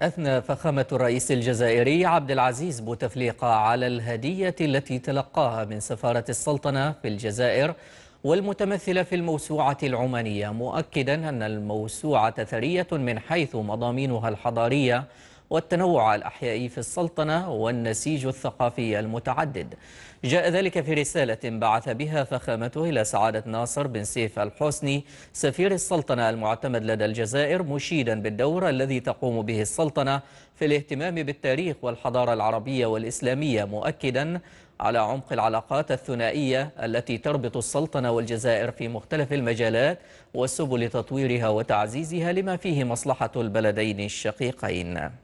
أثنى فخامة الرئيس الجزائري عبد العزيز بوتفليقة على الهدية التي تلقاها من سفارة السلطنة في الجزائر والمتمثلة في الموسوعة العمانية مؤكدا أن الموسوعة ثرية من حيث مضامينها الحضارية والتنوع الأحيائي في السلطنة والنسيج الثقافي المتعدد جاء ذلك في رسالة بعث بها فخامته إلى سعادة ناصر بن سيف الحسني سفير السلطنة المعتمد لدى الجزائر مشيدا بالدور الذي تقوم به السلطنة في الاهتمام بالتاريخ والحضارة العربية والإسلامية مؤكدا على عمق العلاقات الثنائية التي تربط السلطنة والجزائر في مختلف المجالات وسبل تطويرها وتعزيزها لما فيه مصلحة البلدين الشقيقين